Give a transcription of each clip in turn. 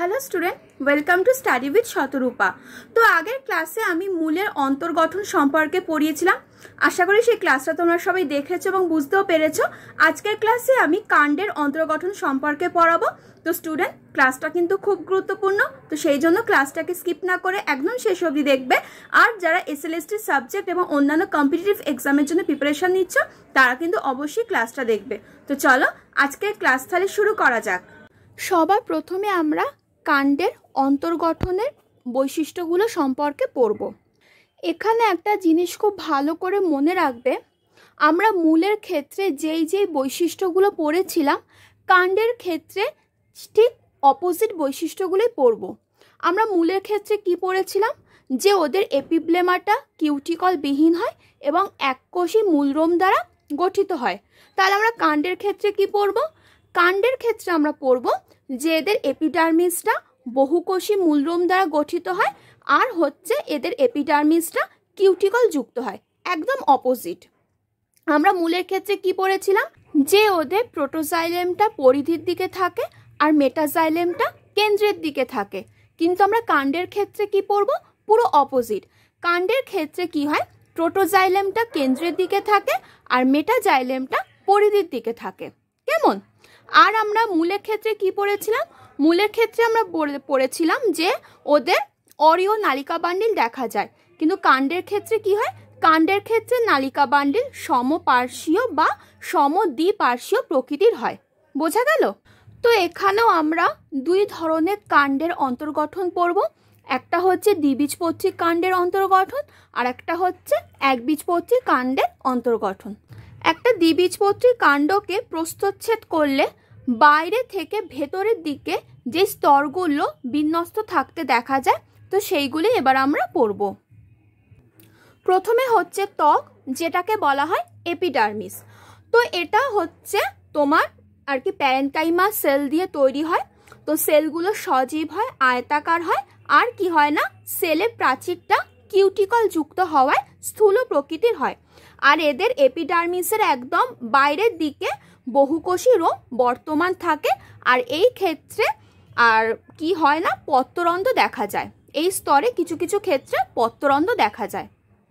hello student welcome to study with Shatarupa তো আগের ক্লাসে আমি মূলের অন্তর্গঠন সম্পর্কে পড়িয়েছিলাম আশা করি সেই ক্লাসটা তোমরা সবাই দেখেছো এবং বুঝতেও পেরেছো আজকের ক্লাসে আমি কাণ্ডের অন্তর্গঠন সম্পর্কে পড়াবো তো স্টুডেন্ট ক্লাসটা কিন্তু খুব গুরুত্বপূর্ণ তো সেই জন্য ক্লাসটাকে স্কিপ না করে একদম শেষ অবধি দেখবে আর যারা এসএলএসটির সাবজেক্ট এবং অন্যান্য কম্পিটিটিভ এক্সামের জন্য প্রিপারেশান নিচ্ছ তারা কিন্তু অবশ্যই ক্লাসটা দেখবে তো চলো আজকের ক্লাস তাহলে শুরু করা যাক সবার প্রথমে আমরা কাণ্ডের অন্তর্গঠনের বৈশিষ্ট্যগুলো সম্পর্কে পড়ব এখানে একটা জিনিস খুব ভালো করে মনে রাখবে আমরা মূলের ক্ষেত্রে যেই যেই বৈশিষ্ট্যগুলো পড়েছিলাম কাণ্ডের ক্ষেত্রে ঠিক অপোজিট বৈশিষ্ট্যগুলোই পড়ব আমরা মূলের ক্ষেত্রে কি পড়েছিলাম যে ওদের এপিব্লেমাটা কিউটিকল বিহীন হয় এবং এককোষী মূলরোম দ্বারা গঠিত হয় তাহলে আমরা কাণ্ডের ক্ষেত্রে কি পড়ব কাণ্ডের ক্ষেত্রে আমরা পড়ব যে এদের এপিডার্মিসটা বহুকোষী মূলরোম দ্বারা গঠিত হয় আর হচ্ছে এদের এপিডার্মিসটা কিউটিকল যুক্ত হয় একদম অপোজিট আমরা মূলের ক্ষেত্রে কি পড়েছিলাম যে ওদের প্রোটোজাইলেমটা পরিধির দিকে থাকে আর মেটাজাইলেমটা কেন্দ্রের দিকে থাকে কিন্তু আমরা কাণ্ডের ক্ষেত্রে কি পড়ব পুরো অপোজিট কাণ্ডের ক্ষেত্রে কি হয় প্রোটোজাইলেমটা কেন্দ্রের দিকে থাকে আর মেটাজাইলেমটা পরিধির দিকে থাকে কেমন আর আমরা মূলের ক্ষেত্রে কি পড়েছিলাম মূলের ক্ষেত্রে আমরা পড়েছিলাম যে ওদের অরিও নালিকা বান্ডিল দেখা যায় কিন্তু কাণ্ডের ক্ষেত্রে কি হয় কাণ্ডের ক্ষেত্রে নালিকা বান্ডিল সমপার্শ্বীয় বা সমদ্বিপার্শ্বীয় প্রকৃতির হয় বোঝা গেল তো এখানেও আমরা দুই ধরনের কাণ্ডের অন্তর্গঠন পড়ব একটা হচ্ছে দ্বিবীজপত্রী কাণ্ডের অন্তর্গঠন আর একটা হচ্ছে একবীজপত্রী কাণ্ডের অন্তর্গঠন দ্বিবীজপত্রী কাণ্ডকে প্রস্তচ্ছেদ করলে বাইরে থেকে ভেতরের দিকে যে স্তরগুলো বিন্যস্ত থাকতে দেখা যায় তো সেইগুলি এবার আমরা পড়ব প্রথমে হচ্ছে ত্বক যেটাকে বলা হয় এপিডার্মিস তো এটা হচ্ছে তোমার আর কি প্যারেনকাইমা সেল দিয়ে তৈরি হয় তো সেলগুলো সজীব হয় আয়তাকার হয় আর কি হয় না সেলের প্রাচীরটা কিউটিকল যুক্ত হওয়ায় স্থূল প্রকৃতির হয় আর এদের এপিডার্মিসের একদম বাইরের দিকে বহুকোষী রোগ বর্তমান থাকে আর এই ক্ষেত্রে আর কি হয় না পত্তরন্ধ দেখা যায় এই স্তরে কিছু কিছু ক্ষেত্রে পত্তরন্ধ দেখা যায়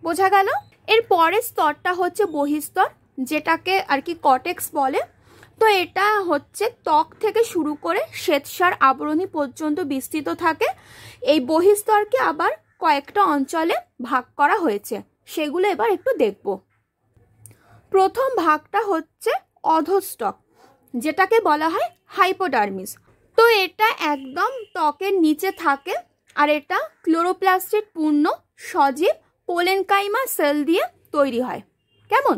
বোঝা গেল এর পরের স্তরটা হচ্ছে বহিস্তর যেটাকে আর কি কটেক্স বলে তো এটা হচ্ছে ত্বক থেকে শুরু করে শ্বেতসার আবরণী পর্যন্ত বিস্তৃত থাকে এই বহিস্তরকে আবার কয়েকটা অঞ্চলে ভাগ করা হয়েছে সেগুলো এবার একটু দেখবো প্রথম ভাগটা হচ্ছে অধস্তক যেটাকে বলা হয় হাইপোডার্মিস তো এটা একদম ত্বকের নিচে থাকে আর এটা ক্লোরোপ্লাস্টিক পূর্ণ সজীব পোলেনকাইমা সেল দিয়ে তৈরি হয় কেমন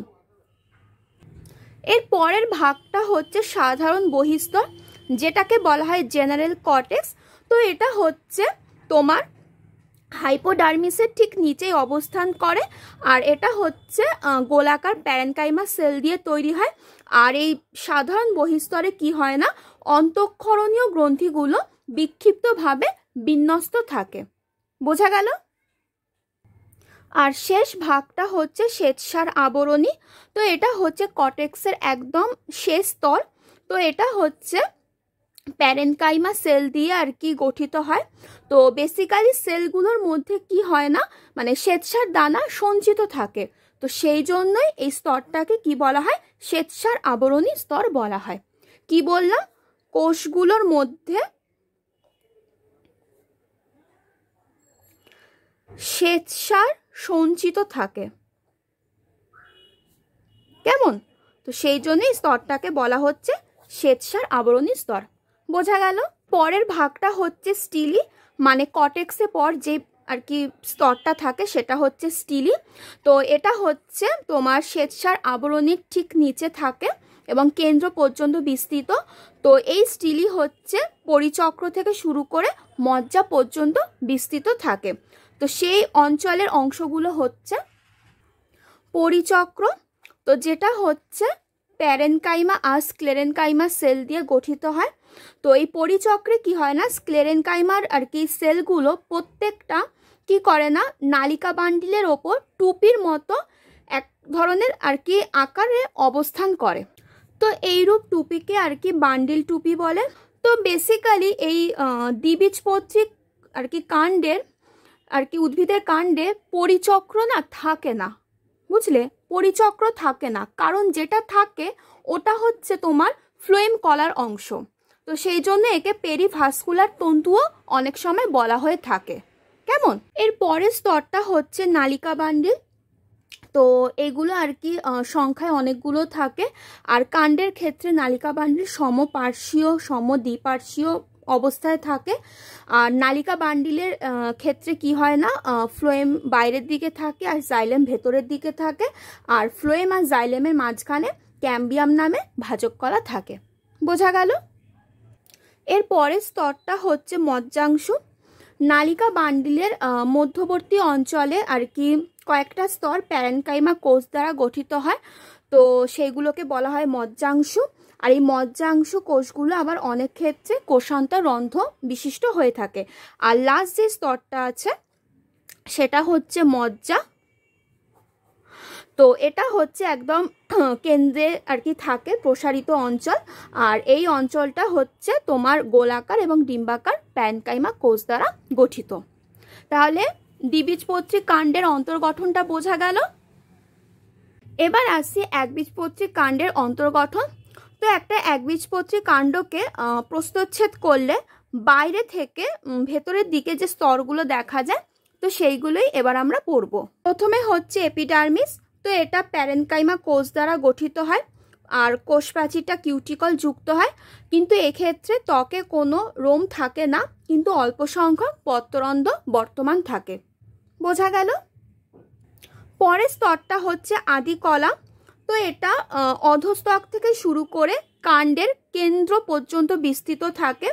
এর পরের ভাগটা হচ্ছে সাধারণ বহিস্তর যেটাকে বলা হয় জেনারেল কটেক্স তো এটা হচ্ছে তোমার হাইপোডার্মিসের ঠিক নিচেই অবস্থান করে আর এটা হচ্ছে গোলাকার প্যারেনকাইমা সেল দিয়ে তৈরি হয় আর এই সাধারণ বহিস্তরে কি হয় না অন্তঃক্ষরণীয় গ্রন্থিগুলো বিক্ষিপ্তভাবে বিন্যস্ত থাকে বোঝা গেল আর শেষ ভাগটা হচ্ছে শ্বেতসার আবরণী তো এটা হচ্ছে কটেক্সের একদম শেষ স্তর তো এটা হচ্ছে প্যারেনকাইমা সেল দিয়ে আর কি গঠিত হয় তো বেসিক্যালি সেলগুলোর মধ্যে কি হয় না মানে স্বেচ্ছার দানা সঞ্চিত থাকে তো সেই জন্যই এই স্তরটাকে কি বলা হয় স্বেচ্ছার আবরণী স্তর বলা হয় কি বললাম কোষগুলোর মধ্যে স্বেচ্ছার সঞ্চিত থাকে কেমন তো সেই জন্যই স্তরটাকে বলা হচ্ছে স্বেচ্ছার আবরণী স্তর বোঝা গেল পরের ভাগটা হচ্ছে স্টিলি মানে কটেক্সে পর যে আর কি স্তরটা থাকে সেটা হচ্ছে স্টিলি তো এটা হচ্ছে তোমার স্বেচ্ছার আবরণীর ঠিক নিচে থাকে এবং কেন্দ্র পর্যন্ত বিস্তৃত তো এই স্টিলি হচ্ছে পরিচক্র থেকে শুরু করে মজ্জা পর্যন্ত বিস্তৃত থাকে তো সেই অঞ্চলের অংশগুলো হচ্ছে পরিচক্র তো যেটা হচ্ছে প্যারেনকাইমা আর স্ক্লেরেনকাইমা সেল দিয়ে গঠিত হয় তো এই পরিচক্রে কি হয় না স্ক্লেরেনকাইমার আর কি সেলগুলো প্রত্যেকটা কি করে না নালিকা বান্ডিলের ওপর টুপির মতো এক ধরনের আর কি আকারে অবস্থান করে তো এইরূপ টুপিকে আর কি বান্ডিল টুপি বলে তো বেসিক্যালি এই পত্রিক আর কি কাণ্ডের আর কি উদ্ভিদের কাণ্ডে পরিচক্র না থাকে না বুঝলে পরিচক্র থাকে না কারণ যেটা থাকে ওটা হচ্ছে তোমার ফ্লোয়েম কলার অংশ তো সেই জন্য একে পেরিভাস্কুলার তন্তুও অনেক সময় বলা হয়ে থাকে কেমন এর পরের স্তরটা হচ্ছে নালিকা বান্ডিল তো এগুলো আর কি সংখ্যায় অনেকগুলো থাকে আর কাণ্ডের ক্ষেত্রে নালিকা বান্ডিল সমপার্শ্বীয় সমদ্বিপার্শ্বীয় অবস্থায় থাকে আর নালিকা বান্ডিলের ক্ষেত্রে কি হয় না ফ্লোয়েম বাইরের দিকে থাকে আর জাইলেম ভেতরের দিকে থাকে আর ফ্লোয়েম আর জাইলেমের মাঝখানে ক্যাম্বিয়াম নামে ভাজক করা থাকে বোঝা গেল এর পরের স্তরটা হচ্ছে মজ্জাংশু নালিকা বান্ডিলের মধ্যবর্তী অঞ্চলে আর কি কয়েকটা স্তর প্যারেনকাইমা কোষ দ্বারা গঠিত হয় তো সেইগুলোকে বলা হয় মজ্জাংশু আর এই মজ্জাংশ কোষগুলো আবার অনেক ক্ষেত্রে কোষান্তর রন্ধ্র বিশিষ্ট হয়ে থাকে আর লাস্ট যে স্তরটা আছে সেটা হচ্ছে মজ্জা তো এটা হচ্ছে একদম কেন্দ্রে আর কি থাকে প্রসারিত অঞ্চল আর এই অঞ্চলটা হচ্ছে তোমার গোলাকার এবং ডিম্বাকার প্যানকাইমা কোষ দ্বারা গঠিত তাহলে দ্বিবীজপত্রী কাণ্ডের অন্তর্গঠনটা বোঝা গেল এবার আসছি একবীজপত্রী কাণ্ডের অন্তর্গঠন তো একটা একবীজপত্রী কাণ্ডকে প্রস্তচ্ছেদ করলে বাইরে থেকে ভেতরের দিকে যে স্তরগুলো দেখা যায় তো সেইগুলোই এবার আমরা পড়ব প্রথমে হচ্ছে এপিডার্মিস তো এটা প্যারেনকাইমা কোষ দ্বারা গঠিত হয় আর কোষ প্রাচীরটা কিউটিকল যুক্ত হয় কিন্তু এক্ষেত্রে ত্বকে কোনো রোম থাকে না কিন্তু অল্প সংখ্যক পত্তরন্ধ্র বর্তমান থাকে বোঝা গেল পরের স্তরটা হচ্ছে আদি কলাম তো এটা অধস্তক থেকে শুরু করে কাণ্ডের কেন্দ্র পর্যন্ত বিস্তৃত থাকে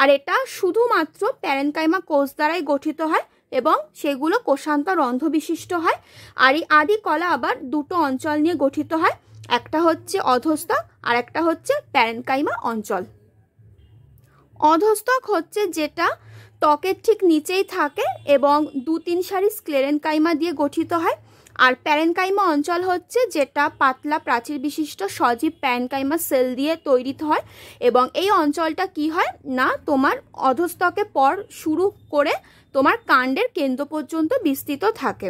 আর এটা শুধুমাত্র প্যারেনকাইমা কোষ দ্বারাই গঠিত হয় এবং সেগুলো কোষান্তর রন্ধ্রবিশিষ্ট হয় আর এই আদি কলা আবার দুটো অঞ্চল নিয়ে গঠিত হয় একটা হচ্ছে অধস্তক আর একটা হচ্ছে প্যারেনকাইমা অঞ্চল অধস্তক হচ্ছে যেটা ত্বকের ঠিক নিচেই থাকে এবং দু তিন সারি স্ক্লেরেনকাইমা দিয়ে গঠিত হয় আর প্যারেনকাইমা অঞ্চল হচ্ছে যেটা পাতলা প্রাচীর বিশিষ্ট সজীব প্যারেনকাইমা সেল দিয়ে তৈরি হয় এবং এই অঞ্চলটা কি হয় না তোমার অধস্তকে পর শুরু করে তোমার কাণ্ডের কেন্দ্র পর্যন্ত বিস্তৃত থাকে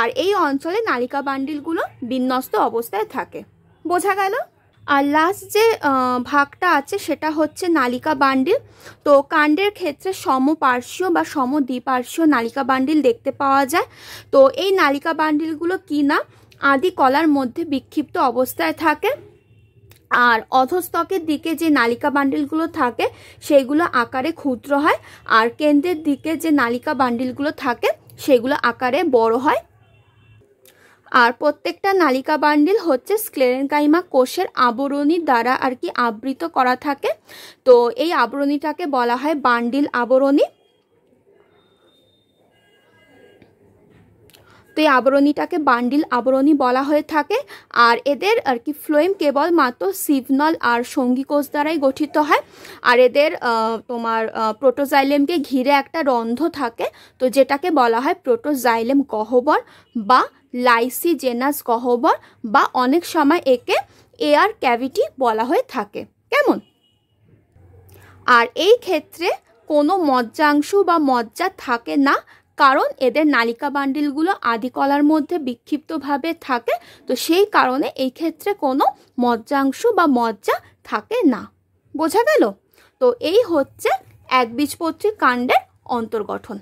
আর এই অঞ্চলে নালিকা বান্ডিলগুলো বিন্যস্ত অবস্থায় থাকে বোঝা গেল আর লাস্ট যে ভাগটা আছে সেটা হচ্ছে নালিকা বান্ডিল তো কাণ্ডের ক্ষেত্রে সমপার্শ্বীয় বা সমদ্বিপার্শ্বীয় নালিকা বান্ডিল দেখতে পাওয়া যায় তো এই নালিকা বান্ডিলগুলো কি না আদি কলার মধ্যে বিক্ষিপ্ত অবস্থায় থাকে আর অধস্তকের দিকে যে নালিকা বান্ডিলগুলো থাকে সেইগুলো আকারে ক্ষুদ্র হয় আর কেন্দ্রের দিকে যে নালিকা বান্ডিলগুলো থাকে সেগুলো আকারে বড় হয় আর প্রত্যেকটা নালিকা বান্ডিল হচ্ছে স্ক্লেরেনকাইমা কোষের আবরণী দ্বারা আর কি আবৃত করা থাকে তো এই আবরণীটাকে বলা হয় বান্ডিল আবরণী তো এই আবরণীটাকে বান্ডিল আবরণী বলা হয়ে থাকে আর এদের আর কি ফ্লোয়েম কেবল মাত্র সিভনল আর সঙ্গী কোষ দ্বারাই গঠিত হয় আর এদের তোমার প্রোটোজাইলেমকে ঘিরে একটা রন্ধ থাকে তো যেটাকে বলা হয় প্রোটোজাইলেম গহ্বর বা লাইসিজেনাস গহ্বর বা অনেক সময় একে এয়ার ক্যাভিটি বলা হয়ে থাকে কেমন আর এই ক্ষেত্রে কোনো মজ্জাংশ বা মজ্জা থাকে না কারণ এদের নালিকা বান্ডিলগুলো আদিকলার মধ্যে বিক্ষিপ্তভাবে থাকে তো সেই কারণে এই ক্ষেত্রে কোনো মজ্জাংশ বা মজ্জা থাকে না বোঝা গেল তো এই হচ্ছে একবীজপত্রী কাণ্ডের অন্তর্গঠন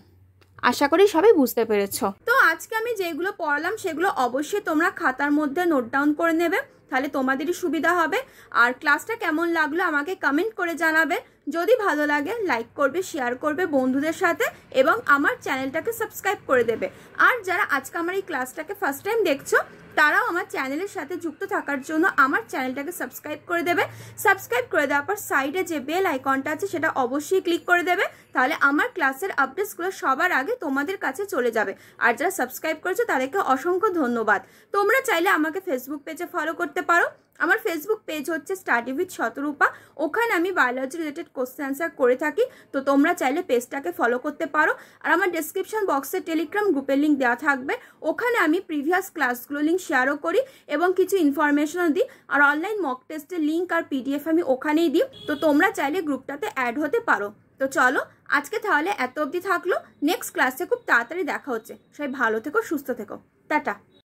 আশা করি সবাই বুঝতে পেরেছ তো আজকে আমি যেগুলো পড়ালাম সেগুলো অবশ্যই তোমরা খাতার মধ্যে নোট ডাউন করে নেবে তাহলে তোমাদেরই সুবিধা হবে আর ক্লাসটা কেমন লাগলো আমাকে কমেন্ট করে জানাবে যদি ভালো লাগে লাইক করবে শেয়ার করবে বন্ধুদের সাথে এবং আমার চ্যানেলটাকে সাবস্ক্রাইব করে দেবে আর যারা আজকে আমার এই ক্লাসটাকে ফার্স্ট টাইম দেখছো তারাও আমার চ্যানেলের সাথে যুক্ত থাকার জন্য আমার চ্যানেলটাকে সাবস্ক্রাইব করে দেবে সাবস্ক্রাইব করে দেওয়ার পর সাইডে যে বেল আইকনটা আছে সেটা অবশ্যই ক্লিক করে দেবে তাহলে আমার ক্লাসের আপডেটসগুলো সবার আগে তোমাদের কাছে চলে যাবে আর যারা সাবস্ক্রাইব করেছো তাদেরকে অসংখ্য ধন্যবাদ তোমরা চাইলে আমাকে ফেসবুক পেজে ফলো করতে পারো আমার ফেসবুক পেজ হচ্ছে স্টাডি উইথ শতরূপা ওখানে আমি বায়োলজি রিলেটেড কোশ্চেন অ্যান্সার করে থাকি তো তোমরা চাইলে পেজটাকে ফলো করতে পারো আর আমার ডিসক্রিপশান বক্সে টেলিগ্রাম গ্রুপের লিঙ্ক দেওয়া থাকবে ওখানে আমি প্রিভিয়াস ক্লাসগুলো লিঙ্ক শেয়ারও করি এবং কিছু ইনফরমেশনও দিই আর অনলাইন মক টেস্টের লিঙ্ক আর পিডিএফ আমি ওখানেই দিই তো তোমরা চাইলে গ্রুপটাতে অ্যাড হতে পারো তো চলো আজকে তাহলে এত অবধি থাকলো নেক্সট ক্লাসে খুব তাড়াতাড়ি দেখা হচ্ছে সবাই ভালো থেকো সুস্থ থেকো টাটা